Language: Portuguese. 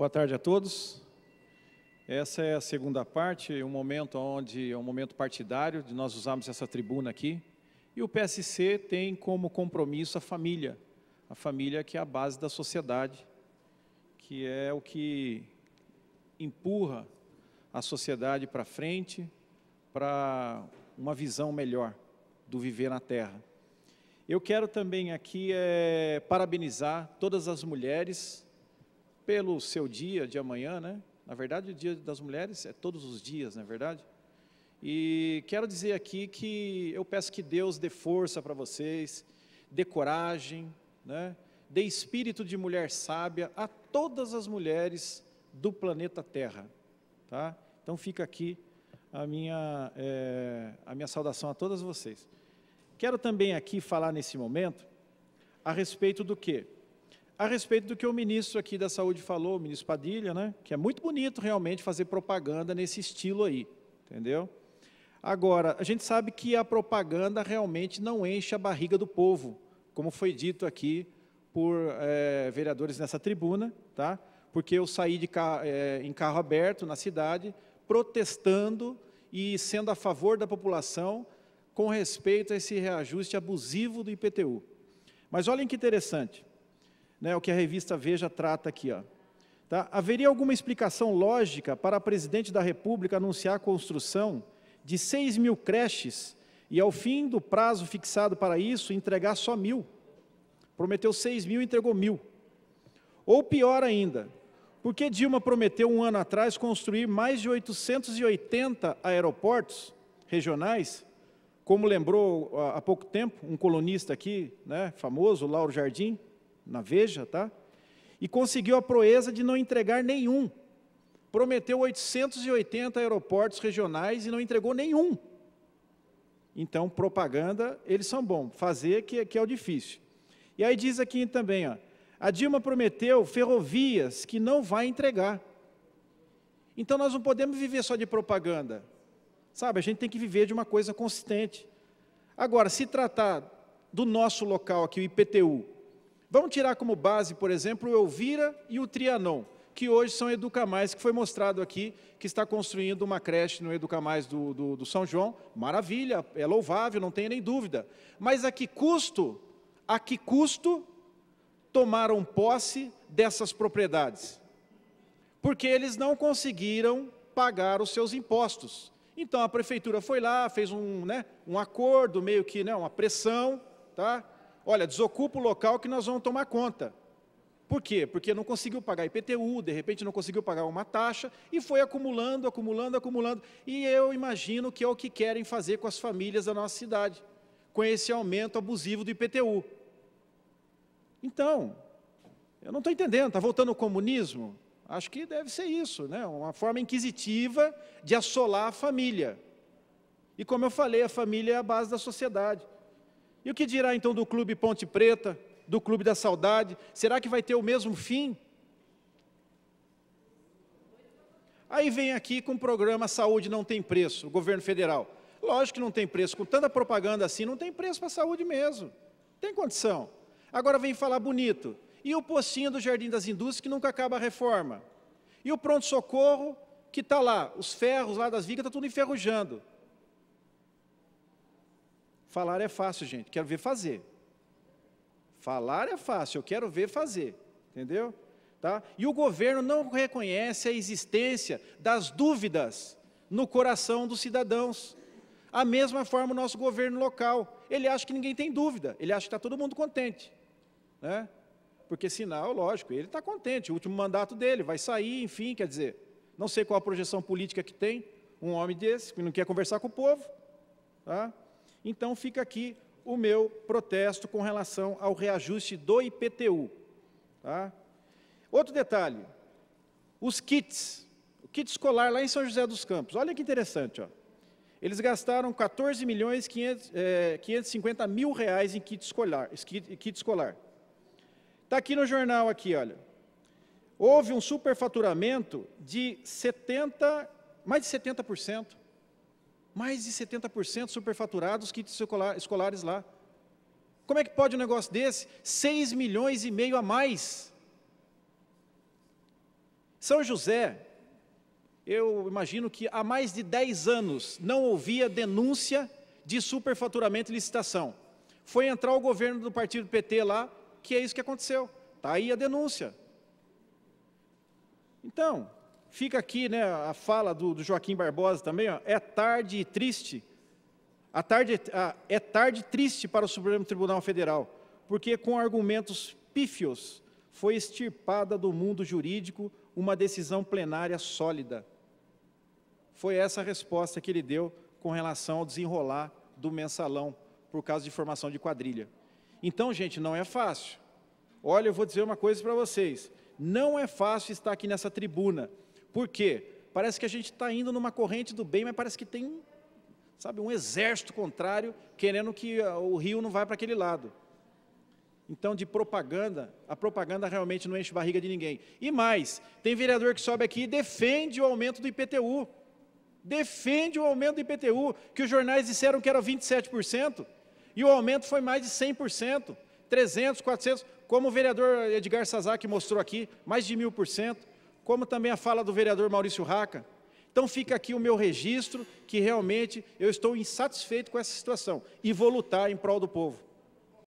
Boa tarde a todos. Essa é a segunda parte, um momento onde é um momento partidário, de nós usarmos essa tribuna aqui. E o PSC tem como compromisso a família, a família que é a base da sociedade, que é o que empurra a sociedade para frente, para uma visão melhor do viver na Terra. Eu quero também aqui é, parabenizar todas as mulheres pelo seu dia de amanhã, né? Na verdade, o Dia das Mulheres é todos os dias, não é verdade? E quero dizer aqui que eu peço que Deus dê força para vocês, dê coragem, né? dê espírito de mulher sábia a todas as mulheres do planeta Terra. Tá? Então fica aqui a minha, é, a minha saudação a todas vocês. Quero também aqui falar nesse momento a respeito do que? a respeito do que o ministro aqui da Saúde falou, o ministro Padilha, né? que é muito bonito realmente fazer propaganda nesse estilo aí, entendeu? Agora, a gente sabe que a propaganda realmente não enche a barriga do povo, como foi dito aqui por é, vereadores nessa tribuna, tá? porque eu saí de é, em carro aberto na cidade, protestando e sendo a favor da população com respeito a esse reajuste abusivo do IPTU. Mas olhem que interessante né, o que a revista Veja trata aqui. Ó. Tá? Haveria alguma explicação lógica para a presidente da República anunciar a construção de 6 mil creches e, ao fim do prazo fixado para isso, entregar só mil? Prometeu 6 mil, e entregou mil. Ou pior ainda, por que Dilma prometeu um ano atrás construir mais de 880 aeroportos regionais? Como lembrou ah, há pouco tempo um colunista aqui, né, famoso, Lauro Jardim, na Veja, tá? E conseguiu a proeza de não entregar nenhum. Prometeu 880 aeroportos regionais e não entregou nenhum. Então, propaganda, eles são bons. Fazer que, que é o difícil. E aí diz aqui também, ó, a Dilma prometeu ferrovias que não vai entregar. Então nós não podemos viver só de propaganda. Sabe, a gente tem que viver de uma coisa consistente. Agora, se tratar do nosso local aqui, o IPTU, Vamos tirar como base, por exemplo, o Elvira e o Trianon, que hoje são Educamais, que foi mostrado aqui, que está construindo uma creche no Educamais do, do, do São João. Maravilha, é louvável, não tenho nem dúvida. Mas a que custo, a que custo tomaram posse dessas propriedades? Porque eles não conseguiram pagar os seus impostos. Então a prefeitura foi lá, fez um, né, um acordo, meio que né, uma pressão, tá? Olha, desocupa o local que nós vamos tomar conta. Por quê? Porque não conseguiu pagar IPTU, de repente não conseguiu pagar uma taxa e foi acumulando, acumulando, acumulando. E eu imagino que é o que querem fazer com as famílias da nossa cidade, com esse aumento abusivo do IPTU. Então, eu não estou entendendo, está voltando o comunismo? Acho que deve ser isso, né? uma forma inquisitiva de assolar a família. E como eu falei, a família é a base da sociedade. E o que dirá então do Clube Ponte Preta, do Clube da Saudade? Será que vai ter o mesmo fim? Aí vem aqui com o programa Saúde Não Tem Preço, o governo federal. Lógico que não tem preço, com tanta propaganda assim, não tem preço para a saúde mesmo. Tem condição. Agora vem falar bonito. E o pocinho do Jardim das Indústrias, que nunca acaba a reforma. E o pronto-socorro, que está lá, os ferros lá das vigas estão tá tudo enferrujando. Falar é fácil, gente. Quero ver fazer. Falar é fácil, eu quero ver fazer. Entendeu? Tá? E o governo não reconhece a existência das dúvidas no coração dos cidadãos. A mesma forma o nosso governo local. Ele acha que ninguém tem dúvida, ele acha que está todo mundo contente. Né? Porque sinal, lógico, ele está contente, o último mandato dele, vai sair, enfim, quer dizer, não sei qual a projeção política que tem um homem desse, que não quer conversar com o povo. Tá? Então fica aqui o meu protesto com relação ao reajuste do IPTU. Tá? Outro detalhe, os kits, o kit escolar lá em São José dos Campos. Olha que interessante, ó. Eles gastaram 14 milhões 500, é, 550 mil reais em kit escolar. Kit, escolar. Está aqui no jornal aqui, olha. Houve um superfaturamento de 70, mais de 70%. Mais de 70% superfaturados kits escolares lá. Como é que pode um negócio desse? 6 milhões e meio a mais. São José, eu imagino que há mais de 10 anos não ouvia denúncia de superfaturamento e licitação. Foi entrar o governo do partido PT lá, que é isso que aconteceu. Está aí a denúncia. Então, Fica aqui né, a fala do, do Joaquim Barbosa também, ó, é tarde e triste. A tarde, a, é tarde triste para o Supremo Tribunal Federal, porque com argumentos pífios foi extirpada do mundo jurídico uma decisão plenária sólida. Foi essa a resposta que ele deu com relação ao desenrolar do mensalão por causa de formação de quadrilha. Então, gente, não é fácil. Olha, eu vou dizer uma coisa para vocês. Não é fácil estar aqui nessa tribuna por quê? Parece que a gente está indo numa corrente do bem, mas parece que tem, sabe, um exército contrário querendo que ah, o rio não vá para aquele lado. Então, de propaganda, a propaganda realmente não enche barriga de ninguém. E mais, tem vereador que sobe aqui e defende o aumento do IPTU. Defende o aumento do IPTU, que os jornais disseram que era 27%, e o aumento foi mais de 100%, 300, 400, como o vereador Edgar Sazak mostrou aqui, mais de 1.000% como também a fala do vereador Maurício Raca. Então fica aqui o meu registro que realmente eu estou insatisfeito com essa situação e vou lutar em prol do povo.